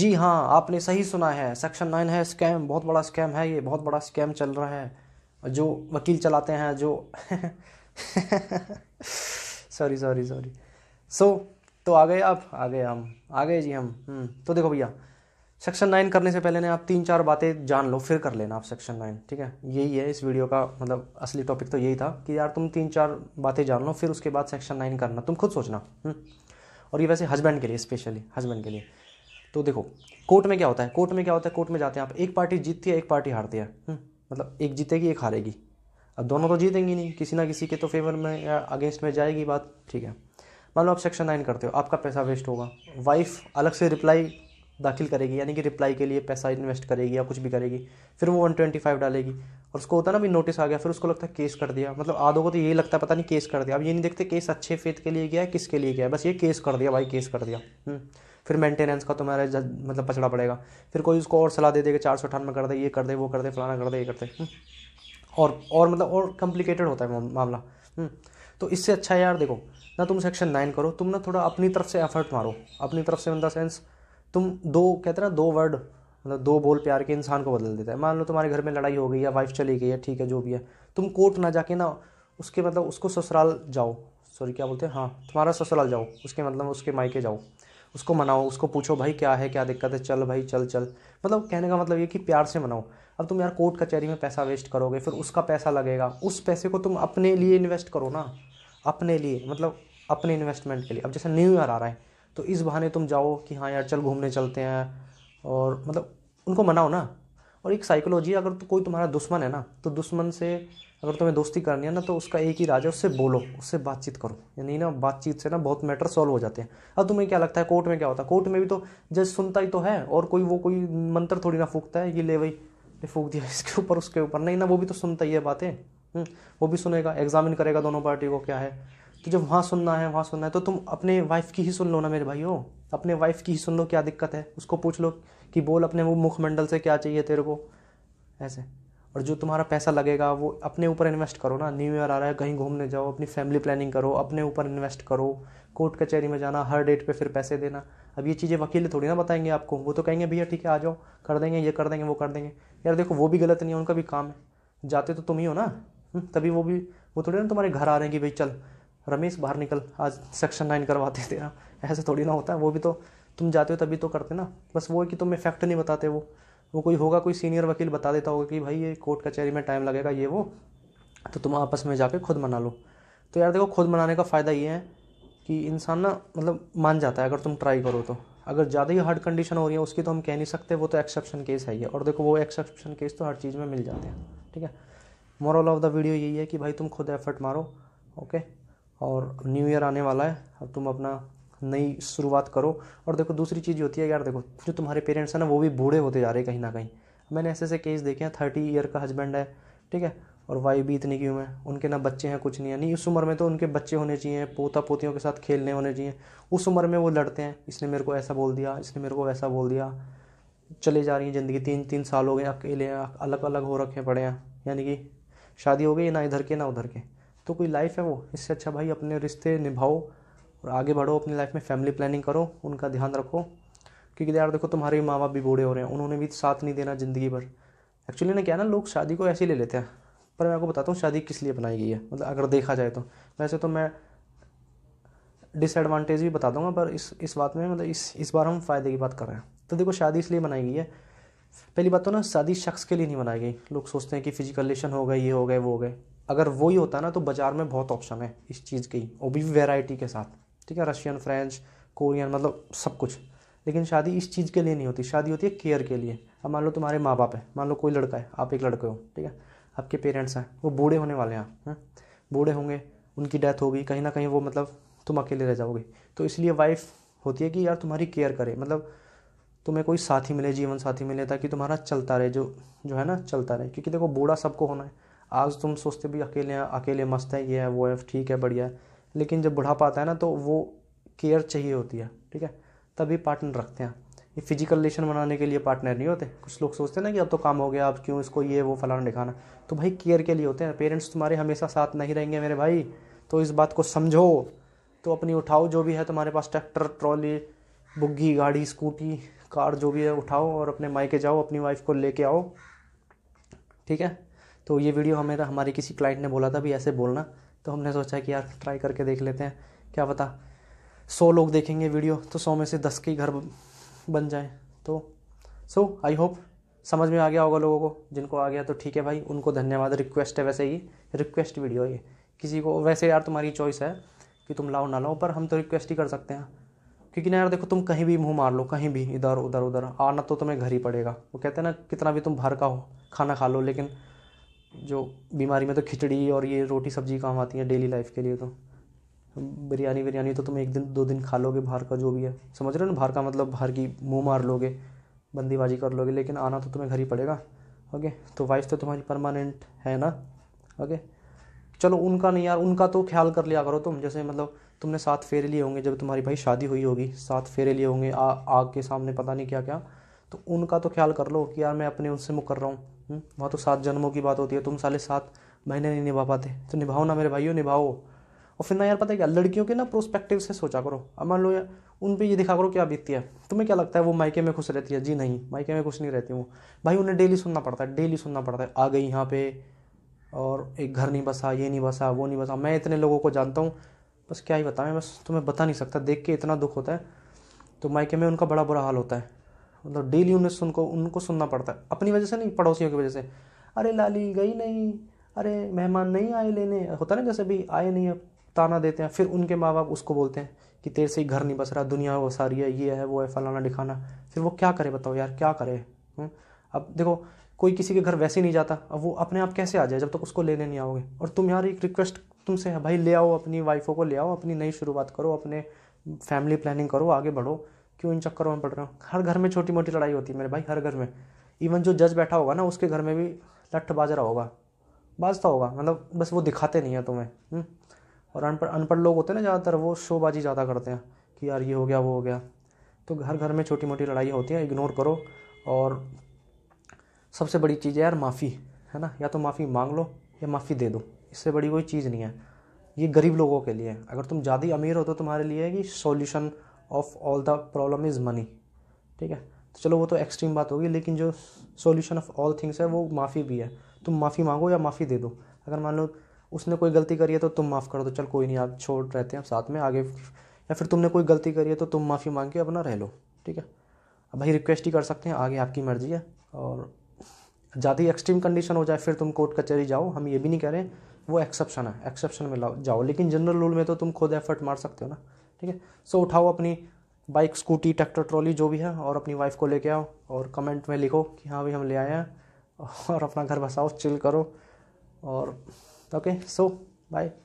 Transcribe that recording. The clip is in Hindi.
जी हाँ आपने सही सुना है सेक्शन नाइन है स्कैम बहुत बड़ा स्कैम है ये बहुत बड़ा स्कैम चल रहा है जो वकील चलाते हैं जो सॉरी सॉरी सॉरी सो तो आ गए आप आ गए हम आ गए जी हम हम्म, तो देखो भैया सेक्शन नाइन करने से पहले ना आप तीन चार बातें जान लो फिर कर लेना आप सेक्शन नाइन ठीक है यही है इस वीडियो का मतलब असली टॉपिक तो यही था कि यार तुम तीन चार बातें जान लो फिर उसके बाद सेक्शन नाइन करना तुम खुद सोचना हम्म, और ये वैसे हस्बैंड के लिए स्पेशली हस्बैंड के लिए तो देखो कोर्ट में क्या होता है कोर्ट में क्या होता है कोर्ट में जाते हैं आप एक पार्टी जीतती है एक पार्टी हारती है हम्म, मतलब एक जीतेगी एक हारेगी अब दोनों तो जीतेंगी नहीं किसी ना किसी के तो फेवर में या अगेंस्ट में जाएगी बात ठीक है मान लो आप सेक्शन नाइन करते हो आपका पैसा वेस्ट होगा वाइफ अलग से रिप्लाई दाखिल करेगी यानी कि रिप्लाई के लिए पैसा इन्वेस्ट करेगी या कुछ भी करेगी फिर वो वन ट्वेंटी फाइव डालेगी और उसको होता ना भी नोटिस आ गया फिर उसको लगता है केस कर दिया मतलब आधों को तो यही लगता है पता नहीं केस कर दिया अब ये नहीं देखते केस अच्छे फेथ के लिए गया है किसके लिए गया है बस ये केस कर दिया भाई केस कर दिया हम्म, फिर मेंटेनेंस का तुम्हारा मतलब पचड़ा पड़ेगा फिर कोई उसको और सलाह दे देगा चार सौ अठानवे कर दे ये कर दे वो कर दे फलाना कर दे ये कर दे हम्म। और और मतलब और कॉम्प्लिकेटेड होता है मामला हम्म। तो इससे अच्छा है यार देखो ना तुम सेक्शन नाइन करो तुम ना थोड़ा अपनी तरफ से एफर्ट मारो अपनी तरफ से इन द सेंस तुम दो कहते ना दो वर्ड मतलब दो बोल प्यार के इंसान को बदल देता है मान लो तुम्हारे घर में लड़ाई हो गई या वाइफ चली गई है ठीक है जो भी है तुम कोर्ट ना जाके ना उसके मतलब उसको ससुराल जाओ सॉरी क्या बोलते हैं हाँ तुम्हारा ससुराल जाओ उसके मतलब उसके मायके जाओ उसको मनाओ उसको पूछो भाई क्या है क्या दिक्कत है चल भाई चल चल मतलब कहने का मतलब ये कि प्यार से मनाओ अब तुम यार कोर्ट कचहरी में पैसा वेस्ट करोगे फिर उसका पैसा लगेगा उस पैसे को तुम अपने लिए इन्वेस्ट करो ना अपने लिए मतलब अपने इन्वेस्टमेंट के लिए अब जैसे न्यू ईयर आ रहा है तो इस बहाने तुम जाओ कि हाँ यार चल घूमने चलते हैं और मतलब उनको मनाओ ना और एक साइकोलॉजी अगर तो कोई तुम्हारा दुश्मन है ना तो दुश्मन से अगर तुम्हें दोस्ती करनी है ना तो उसका एक ही राज है उससे बोलो उससे बातचीत करो यानी ना बातचीत से ना बहुत मैटर सॉल्व हो जाते हैं अब तुम्हें क्या लगता है कोर्ट में क्या होता है कोर्ट में भी तो जज सुनता ही तो है और कोई वो कोई मंत्र थोड़ी ना फूकता है ये ले भाई ये फूक दिया इसके ऊपर उसके ऊपर नहीं ना वो भी तो सुनता ही है बातें हम्म, वो भी सुनेगा एग्जामिन करेगा दोनों पार्टी को क्या है तो जब वहाँ सुनना है वहाँ सुनना है तो तुम अपने वाइफ की ही सुन लो ना मेरे भाई हो अपने वाइफ की ही सुन लो क्या दिक्कत है उसको पूछ लो कि बोल अपने वो मुखमंडल से क्या चाहिए तेरे को ऐसे और जो तुम्हारा पैसा लगेगा वो अपने ऊपर इन्वेस्ट करो ना न्यू ईयर आ रहा है कहीं घूमने जाओ अपनी फैमिली प्लानिंग करो अपने ऊपर इन्वेस्ट करो कोर्ट कचहरी में जाना हर डेट पे फिर पैसे देना अब ये चीज़ें वकील थोड़ी ना बताएंगे आपको वो तो कहेंगे भैया ठीक है आ जाओ कर देंगे ये कर देंगे वो कर देंगे यार देखो वो भी गलत नहीं है उनका भी काम है जाते तो तुम ही हो ना हम्म, तभी वो भी वो थोड़ी ना तुम्हारे घर आ रहे हैं कि भाई चल रमेश बाहर निकल आज सेक्शन नाइन करवाते तेरा ऐसे थोड़ी ना होता है वो भी तो तुम जाते हो तभी तो करते ना बस वो है कि तुम्हें फैक्ट नहीं बताते वो वो कोई होगा कोई सीनियर वकील बता देता होगा कि भाई ये कोर्ट कचहरी में टाइम लगेगा ये वो तो तुम आपस में जाके खुद मना लो तो यार देखो खुद मनाने का फ़ायदा ये है कि इंसान ना मतलब मान जाता है अगर तुम ट्राई करो तो अगर ज़्यादा ही हार्ड कंडीशन हो रही है उसकी तो हम कह नहीं सकते वो तो एक्सेप्शन केस है ये और देखो वो एक्सेप्शन केस तो हर चीज़ में मिल जाते हैं ठीक है मॉरल ऑफ द वीडियो यही है कि भाई तुम खुद एफर्ट मारो ओके और न्यू ईयर आने वाला है अब तुम अपना नई शुरुआत करो और देखो दूसरी चीज़ होती है यार देखो जो तुम्हारे पेरेंट्स हैं ना वो भी बूढ़े होते जा रहे हैं कहीं ना कहीं मैंने ऐसे ऐसे केस देखे हैं थर्टी ईयर का हस्बैंड है ठीक है और वाई भी इतनी की उम्र है उनके ना बच्चे हैं कुछ नहीं है नहीं उस उम्र में तो उनके बच्चे होने चाहिए पोता पोतियों के साथ खेलने होने चाहिए उस उम्र में वो लड़ते हैं इसने मेरे को ऐसा बोल दिया इसने मेरे को वैसा बोल दिया चले जा रही है ज़िंदगी तीन तीन साल हो गए अकेले अलग अलग हो रखे पड़े हैं यानी कि शादी हो गई ना इधर के ना उधर के तो कोई लाइफ है वो इससे अच्छा भाई अपने रिश्ते निभाओ और आगे बढ़ो अपनी लाइफ में फैमिली प्लानिंग करो उनका ध्यान रखो क्योंकि यार देखो तुम्हारे माँ बाप भी बूढ़े हो रहे हैं उन्होंने भी साथ नहीं देना ज़िंदगी भर एक्चुअली ना क्या ना लोग शादी को ऐसे ही ले लेते हैं पर मैं आपको बताता हूँ शादी किस लिए बनाई गई है मतलब अगर देखा जाए तो वैसे तो मैं डिसएडवांटेज भी बता दूंगा पर इस इस बात में मतलब इस इस बार हम फ़ायदे की बात कर रहे हैं तो देखो शादी इसलिए बनाई गई है पहली बात तो ना शादी शख्स के लिए नहीं बनाई गई लोग सोचते हैं कि फिजिकल रिलेशन हो गए ये हो गए वो हो गए अगर वही होता ना तो बाज़ार में बहुत ऑप्शन है इस चीज़ की वो भी वेराइटी के साथ ठीक है रशियन फ्रेंच कोरियन मतलब सब कुछ लेकिन शादी इस चीज़ के लिए नहीं होती शादी होती है केयर के लिए अब मान लो तुम्हारे माँ बाप है मान लो कोई लड़का है आप एक लड़के हो ठीक है आपके पेरेंट्स हैं वो बूढ़े होने वाले हैं बूढ़े होंगे उनकी डेथ होगी कहीं ना कहीं वो मतलब तुम अकेले रह जाओगे तो इसलिए वाइफ होती है कि यार तुम्हारी केयर करे मतलब तुम्हें कोई साथी मिले जीवन साथी मिले ताकि तुम्हारा चलता रहे जो जो है ना चलता रहे क्योंकि देखो बूढ़ा सबको होना है आज तुम सोचते भी अकेले हैं अकेले मस्त है ये है वो है ठीक है बढ़िया है लेकिन जब बुढ़ापा आता है ना तो वो केयर चाहिए होती है ठीक है तभी पार्टनर रखते हैं ये फिजिकल रिलेशन बनाने के लिए पार्टनर नहीं होते कुछ लोग सोचते हैं ना कि अब तो काम हो गया अब क्यों इसको ये वो फलाना दिखाना तो भाई केयर के लिए होते हैं पेरेंट्स तुम्हारे हमेशा साथ नहीं रहेंगे मेरे भाई तो इस बात को समझो तो अपनी उठाओ जो भी है तुम्हारे पास ट्रैक्टर ट्रॉली बुग्गी गाड़ी स्कूटी कार जो भी है उठाओ और अपने मायके जाओ अपनी वाइफ को लेके आओ ठीक है तो ये वीडियो हमें हमारे किसी क्लाइंट ने बोला था भी ऐसे बोलना तो हमने सोचा कि यार ट्राई करके देख लेते हैं क्या पता सौ लोग देखेंगे वीडियो तो सौ में से दस के घर बन जाए तो सो आई होप समझ में आ गया होगा लोगों को जिनको आ गया तो ठीक है भाई उनको धन्यवाद रिक्वेस्ट है वैसे ही रिक्वेस्ट वीडियो ये किसी को वैसे यार तुम्हारी चॉइस है कि तुम लाओ ना लाओ पर हम तो रिक्वेस्ट ही कर सकते हैं क्योंकि ना यार देखो तुम कहीं भी मुंह मार लो कहीं भी इधर उधर उधर आना तो तुम्हें घर ही पड़ेगा वो कहते हैं ना कितना भी तुम भर का हो खाना खा लो लेकिन जो बीमारी में तो खिचड़ी और ये रोटी सब्जी काम आती है डेली लाइफ के लिए तो बिरयानी बिरयानी तो तुम एक दिन दो दिन खा लोगे बाहर का जो भी है समझ रहे हो ना बाहर का मतलब बाहर की मुंह मार लोगे बंदीबाजी कर लोगे लेकिन आना तो तुम्हें घर ही पड़ेगा ओके तो वाइफ तो तुम्हारी परमानेंट है ना ओके चलो उनका नहीं यार उनका तो ख्याल कर लिया करो तुम जैसे मतलब तुमने साथ फेरे लिए होंगे जब तुम्हारी भाई शादी हुई होगी साथ फेरे लिए होंगे आग के सामने पता नहीं क्या क्या तो उनका तो ख्याल कर लो कि यार मैं अपने उनसे मुकर रहा हूँ हम्म, वहाँ तो सात जन्मों की बात होती है तुम साले सात महीने नहीं निभा पाते तो निभाओ ना मेरे भाइयों निभाओ और फिर ना यार पता है क्या लड़कियों के ना प्रोस्पेक्टिव से सोचा करो अब मान लो यार उन पर ये दिखा करो क्या बीतती है तुम्हें क्या लगता है वो मायके में खुश रहती है जी नहीं मायके में खुश नहीं रहती वो भाई उन्हें डेली सुनना पड़ता है डेली सुनना पड़ता है आ गई यहाँ पे और एक घर नहीं बसा ये नहीं बसा वो नहीं बसा मैं इतने लोगों को जानता हूँ बस क्या ही बताएं मैं बस तुम्हें बता नहीं सकता देख के इतना दुख होता है तो मायके में उनका बड़ा बुरा हाल होता है मतलब डेली उन्हें सुनको उनको सुनना पड़ता है अपनी वजह से नहीं पड़ोसियों की वजह से अरे लाली गई नहीं अरे मेहमान नहीं आए लेने होता ना जैसे भी आए नहीं अब ताना देते हैं फिर उनके माँ बाप उसको बोलते हैं कि तेरे से ही घर नहीं बस रहा दुनिया वो सारी है ये है वो है फलाना दिखाना फिर वो क्या करे बताओ यार क्या करे हम्म? अब देखो कोई किसी के घर वैसे नहीं जाता अब वो अपने आप कैसे आ जाए जब तक तो उसको लेने नहीं आओगे और तुम यार एक रिक्वेस्ट तुमसे है भाई ले आओ अपनी वाइफों को ले आओ अपनी नई शुरुआत करो अपने फैमिली प्लानिंग करो आगे बढ़ो क्यों इन चक्करों में पड़ रहे हो हर घर में छोटी मोटी लड़ाई होती है मेरे भाई हर घर में इवन जो जज बैठा होगा ना उसके घर में भी लट्ठ बाजरा होगा बाजता होगा मतलब बस वो दिखाते नहीं है तुम्हें हम्म? और अनपढ़ अनपढ़ लोग होते हैं ना ज़्यादातर वो शोबाजी ज़्यादा करते हैं कि यार ये हो गया वो हो गया तो घर घर में छोटी मोटी लड़ाई होती है इग्नोर करो और सबसे बड़ी चीज़ है यार माफ़ी है ना या तो माफ़ी मांग लो या माफ़ी दे दो इससे बड़ी कोई चीज़ नहीं है ये गरीब लोगों के लिए अगर तुम ज़्यादा अमीर हो तो तुम्हारे लिए कि solution of all the problem is money ठीक है तो चलो वो तो एक्सट्रीम बात होगी लेकिन जो सॉल्यूशन ऑफ ऑल थिंग्स है वो माफ़ी भी है तुम माफ़ी मांगो या माफ़ी दे दो अगर मान लो उसने कोई गलती करी है तो तुम माफ़ कर दो तो चल कोई नहीं आप छोड़ रहते हैं साथ में आगे या फिर तुमने कोई गलती करी है तो तुम माफ़ी मांग के अपना रह लो ठीक है अब भाई रिक्वेस्ट ही कर सकते हैं आगे आपकी मर्ज़ी है और ज़्यादा ही एक्सट्रीम कंडीशन हो जाए फिर तुम कोर्ट कचहरी जाओ हम ये भी नहीं कह रहे वो एक्सेप्शन है एक्सेप्शन में जाओ लेकिन जनरल रूल में तो तुम खुद एफर्ट मार सकते हो ना ठीक है सो उठाओ अपनी बाइक स्कूटी ट्रैक्टर ट्रॉली जो भी है और अपनी वाइफ को लेके आओ और कमेंट में लिखो कि हाँ भाई हम ले आए हैं और अपना घर बसाओ चिल करो और ओके सो बाय